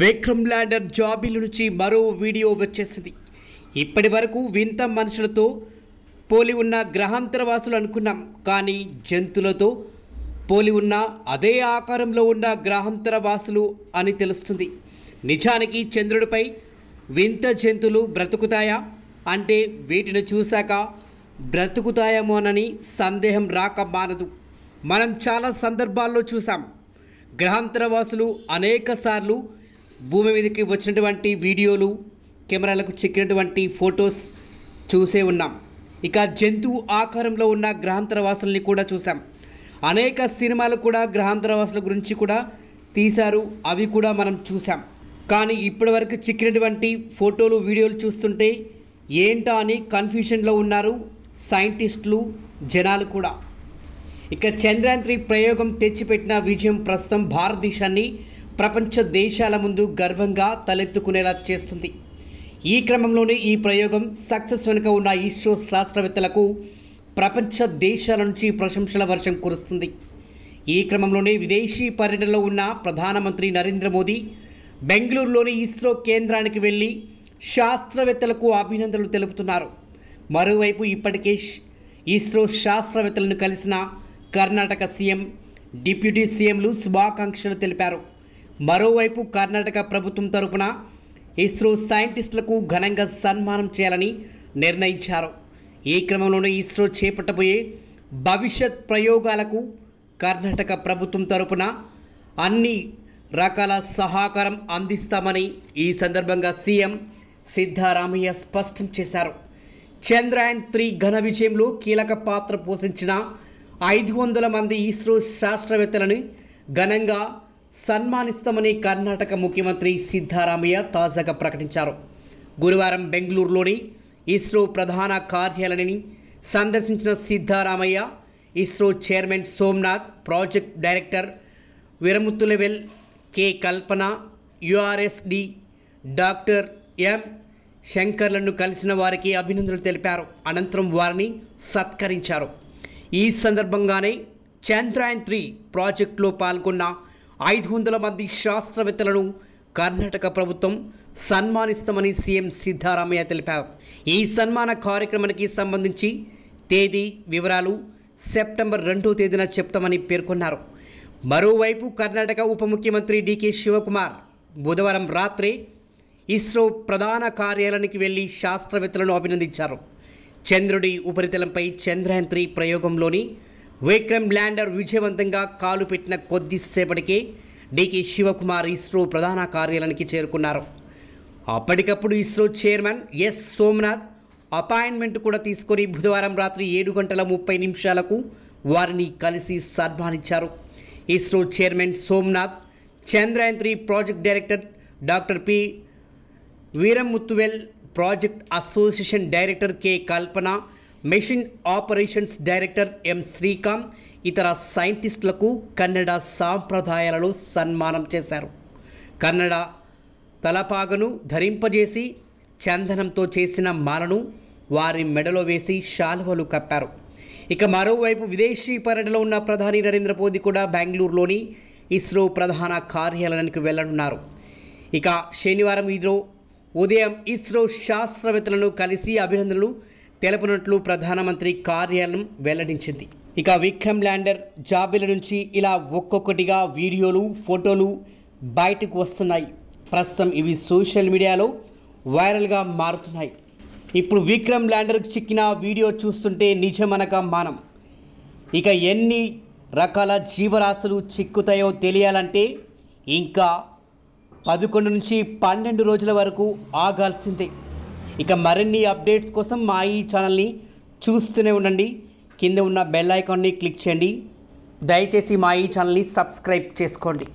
Vikram lander జాబీల నుంచి మరో video వచ్చేసింది ఇప్పటి వరకు వింత మనుషులతో పోలి ఉన్న గ్రహాంతరవాసులు అనుకున్నాం కానీ జంతువులతో పోలి ఉన్న అదే ఆకారంలో ఉన్న గ్రహాంతరవాసులు అని తెలుస్తుంది నిజానికి చంద్రుడిపై వింత జంతువులు బ్రతుకుతాయా అంటే వీటిని చూశాక బ్రతుకుతాయేమోనని సందేహం రాక మానదు మనం చాలా సందర్భాల్లో చూసాం గ్రహాంతరవాసులు అనేకసార్లు భూమి మీదకి వచ్చినటువంటి వీడియోలు కెమెరాలకు చిక్కినటువంటి ఫొటోస్ చూసే ఉన్నాం ఇక జంతువు ఆకారంలో ఉన్న గ్రహాంతరవాసుల్ని కూడా చూసాం అనేక సినిమాలు కూడా గ్రహాంతరవాసుల గురించి కూడా తీశారు అవి కూడా మనం చూసాం కానీ ఇప్పటివరకు చిక్కినటువంటి ఫోటోలు వీడియోలు చూస్తుంటే ఏంటా అని కన్ఫ్యూషన్లో ఉన్నారు సైంటిస్టులు జనాలు కూడా ఇక చంద్రయాన్ త్రీ ప్రయోగం తెచ్చిపెట్టిన విజయం ప్రస్తుతం భారతదేశాన్ని ప్రపంచ దేశాల ముందు గర్వంగా తలెత్తుకునేలా చేస్తుంది ఈ క్రమంలోనే ఈ ప్రయోగం సక్సెస్ వెనుక ఉన్న ఇస్రో శాస్త్రవేత్తలకు ప్రపంచ దేశాల నుంచి ప్రశంసల వర్షం కురుస్తుంది ఈ క్రమంలోనే విదేశీ పర్యటనలో ఉన్న ప్రధానమంత్రి నరేంద్ర మోదీ బెంగళూరులోని ఇస్రో కేంద్రానికి వెళ్ళి శాస్త్రవేత్తలకు అభినందనలు తెలుపుతున్నారు మరోవైపు ఇప్పటికే ఇస్రో శాస్త్రవేత్తలను కలిసిన కర్ణాటక సీఎం డిప్యూటీ సీఎంలు శుభాకాంక్షలు తెలిపారు మరోవైపు కర్ణాటక ప్రభుత్వం తరపున ఇస్రో సైంటిస్టులకు ఘనంగా సన్మానం చేయాలని నిర్ణయించారు ఈ క్రమంలోనే ఇస్రో చేపట్టబోయే భవిష్యత్ ప్రయోగాలకు కర్ణాటక ప్రభుత్వం తరపున అన్ని రకాల సహకారం అందిస్తామని ఈ సందర్భంగా సీఎం సిద్ధారామయ్య స్పష్టం చేశారు చంద్రయాన్ త్రీ ఘన విజయంలో కీలక పాత్ర పోషించిన ఐదు వందల మంది ఇస్రో శాస్త్రవేత్తలను ఘనంగా సన్మానిస్తామని కర్ణాటక ముఖ్యమంత్రి సిద్ధారామయ్య తాజాగా ప్రకటించారు గురువారం బెంగళూరులోని ఇస్రో ప్రధాన కార్యాలయాన్ని సందర్శించిన Siddaramaiah ISRO chairman Somnath project director Veeramuthuvel K Kalpana URSD doctor M శంకర్లను కలిసిన వారికి అభినందనలు తెలిపారు అనంతరం వారిని సత్కరించారు ఈ సందర్భంగానే చంద్రాయన్ త్రీ ప్రాజెక్టులో పాల్గొన్న ఐదు వందల మంది శాస్త్రవేత్తలను కర్ణాటక ప్రభుత్వం సన్మానిస్తామని సీఎం సిద్ధారామయ్య తెలిపారు ఈ సన్మాన కార్యక్రమానికి సంబంధించి తేదీ వివరాలు సెప్టెంబర్ రెండో తేదీన చెప్తామని పేర్కొన్నారు మరోవైపు కర్ణాటక ఉప ముఖ్యమంత్రి డికే శివకుమార్ బుధవారం రాత్రి ఇస్రో ప్రధాన కార్యాలయానికి వెళ్లి శాస్త్రవేత్తలను అభినందించారు చంద్రుడి ఉపరితలంపై చంద్రయంత్రి ప్రయోగంలోని విక్రమ్ ల్యాండర్ విజయవంతంగా కాలు పెట్టిన కొద్దిసేపటికే డికి శివకుమార్ ఇస్రో ప్రధాన కార్యాలయానికి చేరుకున్నారు అప్పటికప్పుడు ISRO chairman S Somanath appointment కూడా తీసుకొని బుధవారం రాత్రి ఏడు గంటల ముప్పై నిమిషాలకు వారిని కలిసి సన్మానించారు ISRO chairman Somanath Chandrayaan three project director doctor P Veeramuthuvel project association director K Kalpana mission operations director M Srikanth ఇతర సైంటిస్టులకు కన్నడ సాంప్రదాయాలను సన్మానం చేశారు కన్నడ తలపాగను ధరింపజేసి చందనంతో చేసిన మాలను వారి మెడలో వేసి శాలువలు కప్పారు ఇక మరోవైపు విదేశీ పర్యటనలో ఉన్న ప్రధాని నరేంద్ర మోదీ కూడా బెంగళూరులోని ఇస్రో ప్రధాన కార్యాలయానికి వెళ్లనున్నారు ఇక శనివారం ఇదో ఉదయం ఇస్రో శాస్త్రవేత్తలను కలిసి అభినందనలు తెలిపినట్లు ప్రధానమంత్రి కార్యాలయం వెల్లడించింది ఇక విక్రమ్ ల్యాండర్ జాబిల నుంచి ఇలా ఒక్కొక్కటిగా వీడియోలు ఫోటోలు బయటకు వస్తున్నాయి ప్రస్తుతం ఇవి సోషల్ మీడియాలో వైరల్గా మారుతున్నాయి ఇప్పుడు విక్రమ్ ల్యాండర్కి చిక్కిన వీడియో చూస్తుంటే నిజమనక మానం ఇక ఎన్ని రకాల జీవరాశులు చిక్కుతాయో తెలియాలంటే ఇంకా పదకొండు నుంచి పన్నెండు రోజుల వరకు ఆగాల్సిందే ఇక మరిన్ని అప్డేట్స్ కోసం మా ఈ ఛానల్ని చూస్తూనే ఉండండి కింద ఉన్న బెల్ ఐకాన్ని క్లిక్ చేయండి దయచేసి మా ఈ ఛానల్ని సబ్స్క్రైబ్ చేసుకోండి